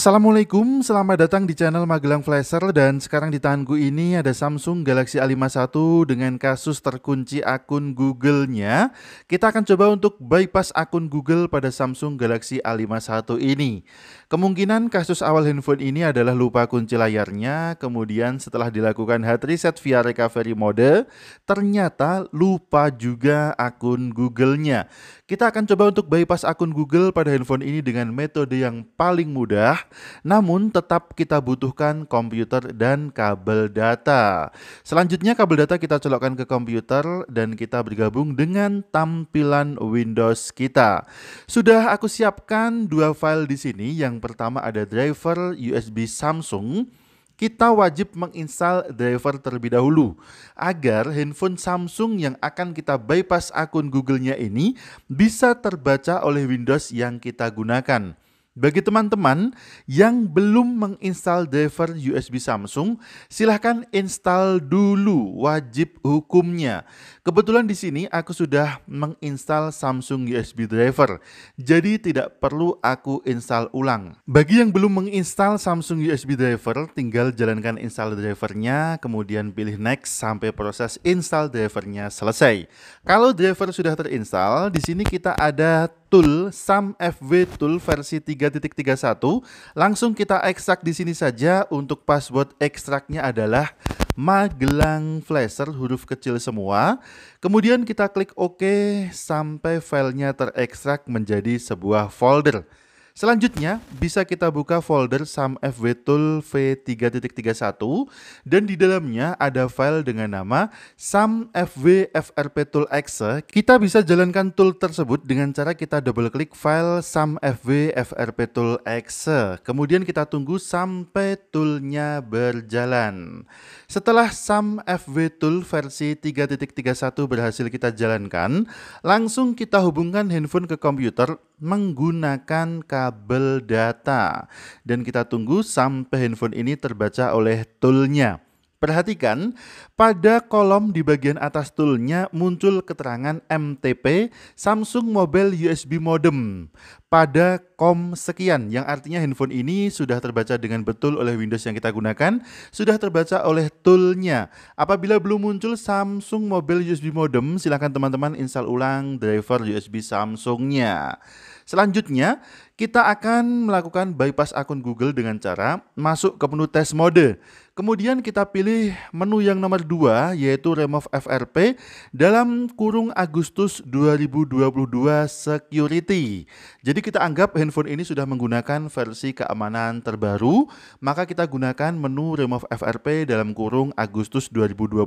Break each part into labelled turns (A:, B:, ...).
A: Assalamualaikum, selamat datang di channel Magelang Flasher dan sekarang di tanganku ini ada Samsung Galaxy A51 dengan kasus terkunci akun Google-nya. Kita akan coba untuk bypass akun Google pada Samsung Galaxy A51 ini. Kemungkinan kasus awal handphone ini adalah lupa kunci layarnya, kemudian setelah dilakukan hard reset via recovery mode, ternyata lupa juga akun Google-nya. Kita akan coba untuk bypass akun Google pada handphone ini dengan metode yang paling mudah namun tetap kita butuhkan komputer dan kabel data. Selanjutnya kabel data kita colokkan ke komputer dan kita bergabung dengan tampilan Windows kita. Sudah aku siapkan dua file di sini. Yang pertama ada driver USB Samsung kita wajib menginstal driver terlebih dahulu agar handphone Samsung yang akan kita bypass akun Google-nya ini bisa terbaca oleh Windows yang kita gunakan. Bagi teman-teman yang belum menginstal driver USB Samsung, silahkan install dulu wajib hukumnya. Kebetulan di sini aku sudah menginstal Samsung USB driver, jadi tidak perlu aku install ulang. Bagi yang belum menginstal Samsung USB driver, tinggal jalankan install drivernya, kemudian pilih next sampai proses install drivernya selesai. Kalau driver sudah terinstall, di sini kita ada tool Sam FW tool versi 3.31 langsung kita ekstrak di sini saja untuk password ekstraknya adalah Magelang Flasher huruf kecil semua kemudian kita klik OK sampai filenya terekstrak menjadi sebuah folder Selanjutnya, bisa kita buka folder sumfw tool v3.31 dan di dalamnya ada file dengan nama FRP sumfw_frp_tool_exe. Kita bisa jalankan tool tersebut dengan cara kita double klik file FRP sumfw_frp_tool_exe. Kemudian kita tunggu sampai toolnya berjalan. Setelah sumfw tool versi 3.31 berhasil kita jalankan, langsung kita hubungkan handphone ke komputer menggunakan kabel kabel data. Dan kita tunggu sampai handphone ini terbaca oleh toolnya. Perhatikan, pada kolom di bagian atas toolnya muncul keterangan MTP Samsung Mobile USB Modem. Pada COM sekian yang artinya handphone ini sudah terbaca dengan betul oleh Windows yang kita gunakan, sudah terbaca oleh toolnya. Apabila belum muncul Samsung Mobile USB Modem, silahkan teman-teman install ulang driver USB Samsungnya. Selanjutnya, kita akan melakukan bypass akun Google dengan cara masuk ke menu test mode. Kemudian kita pilih menu yang nomor dua yaitu remove FRP dalam kurung Agustus 2022 security. Jadi kita anggap handphone handphone ini sudah menggunakan versi keamanan terbaru, maka kita gunakan menu remove FRP dalam kurung Agustus 2022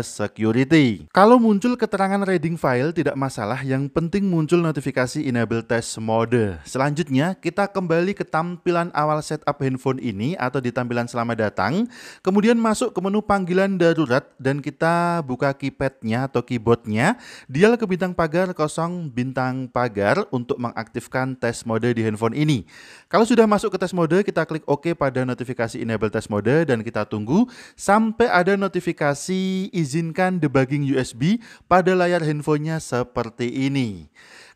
A: security. Kalau muncul keterangan reading file tidak masalah, yang penting muncul notifikasi enable test mode. Selanjutnya, kita kembali ke tampilan awal setup handphone ini atau di tampilan selamat datang, kemudian masuk ke menu panggilan darurat dan kita buka keypadnya atau keyboardnya, dial ke bintang pagar kosong bintang pagar untuk mengaktifkan test mode di handphone ini. Kalau sudah masuk ke tes mode, kita klik OK pada notifikasi enable test mode dan kita tunggu sampai ada notifikasi izinkan debugging USB pada layar handphonenya seperti ini.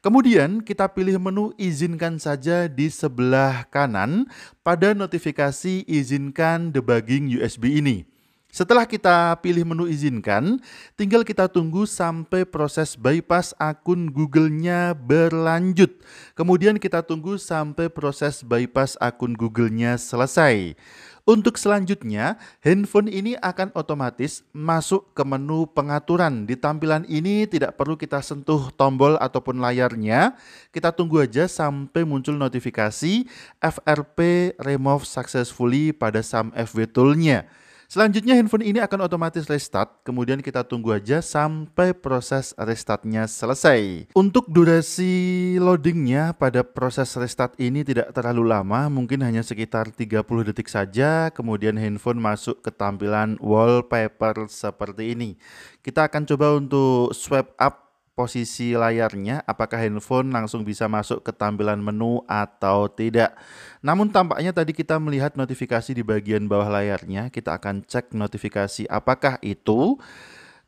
A: Kemudian kita pilih menu izinkan saja di sebelah kanan pada notifikasi izinkan debugging USB ini. Setelah kita pilih menu izinkan, tinggal kita tunggu sampai proses bypass akun Google-nya berlanjut. Kemudian kita tunggu sampai proses bypass akun Google-nya selesai. Untuk selanjutnya, handphone ini akan otomatis masuk ke menu pengaturan. Di tampilan ini tidak perlu kita sentuh tombol ataupun layarnya. Kita tunggu aja sampai muncul notifikasi FRP remove successfully pada SAM FW tool-nya. Selanjutnya handphone ini akan otomatis restart, kemudian kita tunggu aja sampai proses restartnya selesai. Untuk durasi loadingnya pada proses restart ini tidak terlalu lama, mungkin hanya sekitar 30 detik saja, kemudian handphone masuk ke tampilan wallpaper seperti ini. Kita akan coba untuk swipe up posisi layarnya, apakah handphone langsung bisa masuk ke tampilan menu atau tidak. Namun tampaknya tadi kita melihat notifikasi di bagian bawah layarnya, kita akan cek notifikasi apakah itu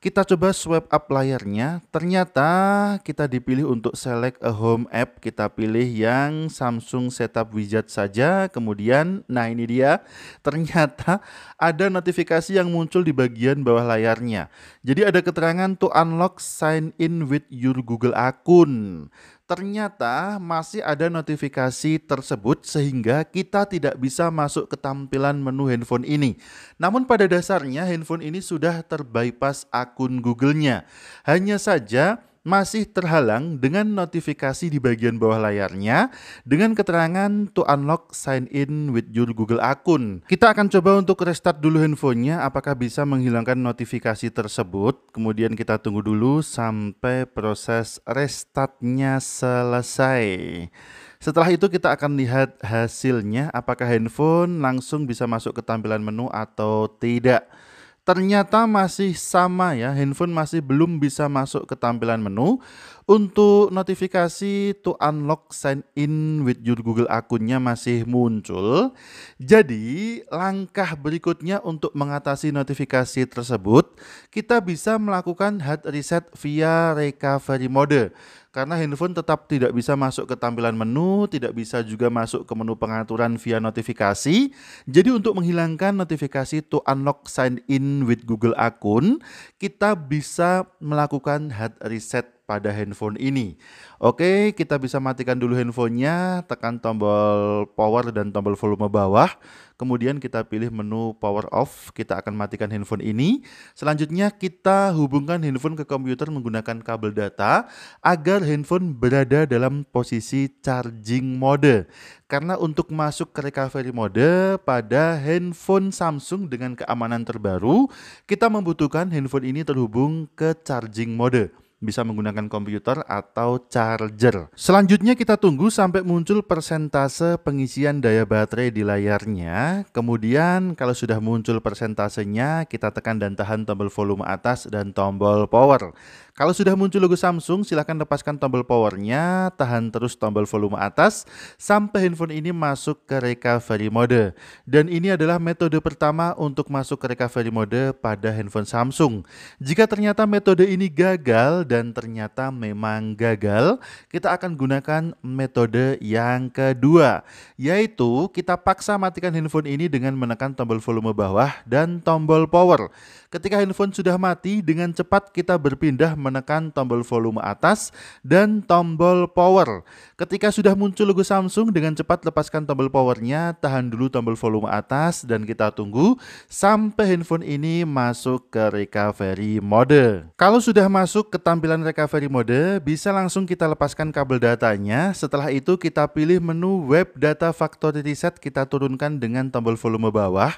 A: kita coba swipe up layarnya. Ternyata kita dipilih untuk select a home app. Kita pilih yang Samsung Setup Widget saja. Kemudian, nah ini dia. Ternyata ada notifikasi yang muncul di bagian bawah layarnya. Jadi ada keterangan to unlock sign in with your Google akun ternyata masih ada notifikasi tersebut sehingga kita tidak bisa masuk ke tampilan menu handphone ini. Namun pada dasarnya handphone ini sudah terbypass akun Google-nya. Hanya saja masih terhalang dengan notifikasi di bagian bawah layarnya dengan keterangan to unlock sign in with your Google akun. Kita akan coba untuk restart dulu handphonenya apakah bisa menghilangkan notifikasi tersebut. Kemudian kita tunggu dulu sampai proses restartnya selesai. Setelah itu kita akan lihat hasilnya apakah handphone langsung bisa masuk ke tampilan menu atau tidak. Ternyata masih sama ya, handphone masih belum bisa masuk ke tampilan menu. Untuk notifikasi to unlock sign in with your Google akunnya masih muncul. Jadi, langkah berikutnya untuk mengatasi notifikasi tersebut, kita bisa melakukan hard reset via recovery mode. Karena handphone tetap tidak bisa masuk ke tampilan menu, tidak bisa juga masuk ke menu pengaturan via notifikasi. Jadi untuk menghilangkan notifikasi to unlock sign in with Google akun, kita bisa melakukan hard reset pada handphone ini. Oke, kita bisa matikan dulu handphonenya, tekan tombol power dan tombol volume bawah. Kemudian kita pilih menu power off, kita akan matikan handphone ini. Selanjutnya kita hubungkan handphone ke komputer menggunakan kabel data agar handphone berada dalam posisi charging mode. Karena untuk masuk ke recovery mode pada handphone Samsung dengan keamanan terbaru, kita membutuhkan handphone ini terhubung ke charging mode bisa menggunakan komputer atau charger. Selanjutnya kita tunggu sampai muncul persentase pengisian daya baterai di layarnya. Kemudian kalau sudah muncul persentasenya, kita tekan dan tahan tombol volume atas dan tombol power. Kalau sudah muncul logo Samsung, silahkan lepaskan tombol powernya, tahan terus tombol volume atas, sampai handphone ini masuk ke recovery mode. Dan ini adalah metode pertama untuk masuk ke recovery mode pada handphone Samsung. Jika ternyata metode ini gagal dan ternyata memang gagal, kita akan gunakan metode yang kedua, yaitu kita paksa matikan handphone ini dengan menekan tombol volume bawah dan tombol power. Ketika handphone sudah mati, dengan cepat kita berpindah menekan tombol volume atas dan tombol power. Ketika sudah muncul logo Samsung, dengan cepat lepaskan tombol powernya, tahan dulu tombol volume atas, dan kita tunggu sampai handphone ini masuk ke recovery mode. Kalau sudah masuk ke tampilan tampilan recovery mode, bisa langsung kita lepaskan kabel datanya. Setelah itu kita pilih menu web data factory reset, kita turunkan dengan tombol volume bawah.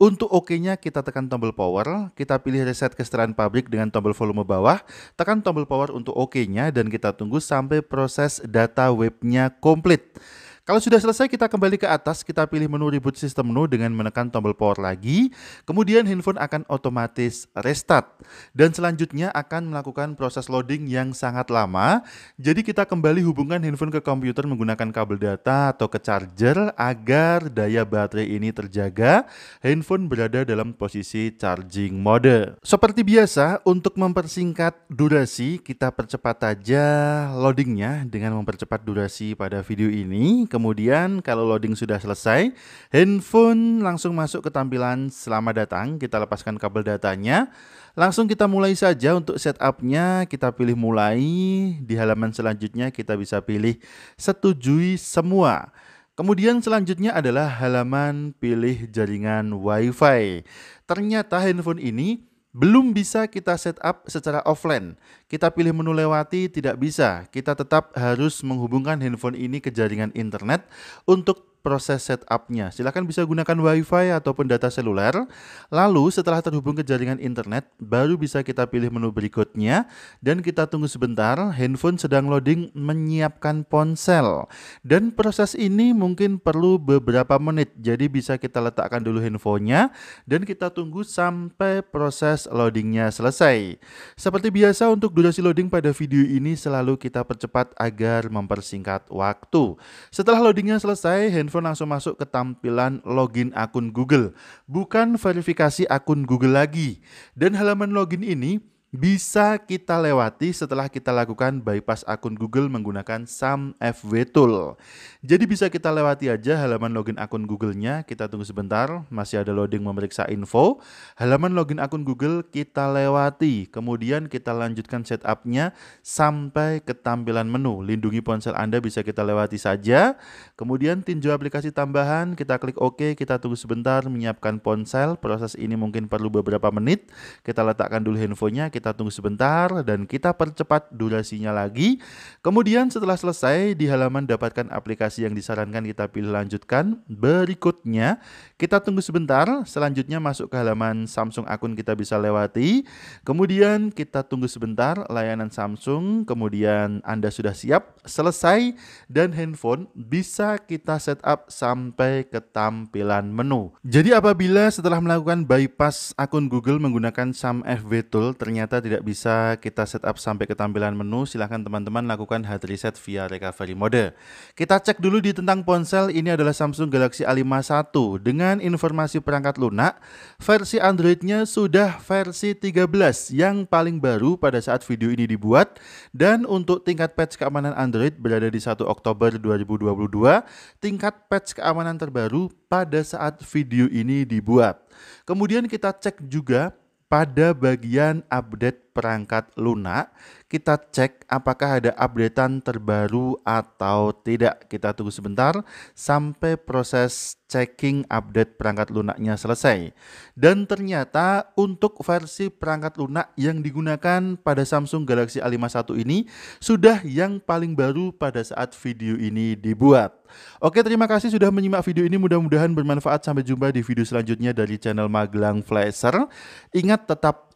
A: Untuk OK-nya kita tekan tombol power, kita pilih reset kesetaraan pabrik dengan tombol volume bawah, tekan tombol power untuk OK-nya dan kita tunggu sampai proses data webnya komplit. Kalau sudah selesai kita kembali ke atas, kita pilih menu reboot sistem menu dengan menekan tombol power lagi. Kemudian handphone akan otomatis restart. Dan selanjutnya akan melakukan proses loading yang sangat lama. Jadi kita kembali hubungkan handphone ke komputer menggunakan kabel data atau ke charger agar daya baterai ini terjaga. Handphone berada dalam posisi charging mode. Seperti biasa, untuk mempersingkat durasi, kita percepat aja loadingnya dengan mempercepat durasi pada video ini. Kemudian kalau loading sudah selesai, handphone langsung masuk ke tampilan selamat datang. Kita lepaskan kabel datanya. Langsung kita mulai saja untuk setupnya. Kita pilih mulai. Di halaman selanjutnya kita bisa pilih setujui semua. Kemudian selanjutnya adalah halaman pilih jaringan WiFi. Ternyata handphone ini belum bisa kita setup secara offline. Kita pilih menu lewati tidak bisa. Kita tetap harus menghubungkan handphone ini ke jaringan internet untuk proses setupnya. Silahkan bisa gunakan WiFi ataupun data seluler. Lalu setelah terhubung ke jaringan internet, baru bisa kita pilih menu berikutnya. Dan kita tunggu sebentar, handphone sedang loading menyiapkan ponsel. Dan proses ini mungkin perlu beberapa menit, jadi bisa kita letakkan dulu handphonenya. Dan kita tunggu sampai proses loadingnya selesai. Seperti biasa untuk durasi loading pada video ini selalu kita percepat agar mempersingkat waktu. Setelah loadingnya selesai, handphone handphone langsung masuk ke tampilan login akun Google, bukan verifikasi akun Google lagi. Dan halaman login ini bisa kita lewati setelah kita lakukan bypass akun Google menggunakan Sam FW tool. Jadi bisa kita lewati aja halaman login akun Google-nya, kita tunggu sebentar, masih ada loading memeriksa info. Halaman login akun Google kita lewati, kemudian kita lanjutkan setupnya sampai ke tampilan menu. Lindungi ponsel Anda bisa kita lewati saja. Kemudian tinjau aplikasi tambahan, kita klik OK, kita tunggu sebentar, menyiapkan ponsel. Proses ini mungkin perlu beberapa menit. Kita letakkan dulu handphonenya, kita kita tunggu sebentar dan kita percepat durasinya lagi. Kemudian setelah selesai di halaman dapatkan aplikasi yang disarankan kita pilih lanjutkan. Berikutnya kita tunggu sebentar, selanjutnya masuk ke halaman Samsung akun kita bisa lewati. Kemudian kita tunggu sebentar layanan Samsung, kemudian Anda sudah siap, selesai dan handphone bisa kita setup sampai ke tampilan menu. Jadi apabila setelah melakukan bypass akun Google menggunakan SAM FB Tool ternyata kita tidak bisa kita setup sampai ke tampilan menu, silahkan teman-teman lakukan hard reset via recovery mode. Kita cek dulu di tentang ponsel, ini adalah Samsung Galaxy A51. Dengan informasi perangkat lunak, versi Androidnya sudah versi 13 yang paling baru pada saat video ini dibuat. Dan untuk tingkat patch keamanan Android berada di 1 Oktober 2022, tingkat patch keamanan terbaru pada saat video ini dibuat. Kemudian kita cek juga pada bagian update perangkat lunak. Kita cek apakah ada updatean terbaru atau tidak. Kita tunggu sebentar sampai proses checking update perangkat lunaknya selesai. Dan ternyata untuk versi perangkat lunak yang digunakan pada Samsung Galaxy A51 ini sudah yang paling baru pada saat video ini dibuat. Oke, terima kasih sudah menyimak video ini. Mudah-mudahan bermanfaat. Sampai jumpa di video selanjutnya dari channel Magelang Flasher. Ingat tetap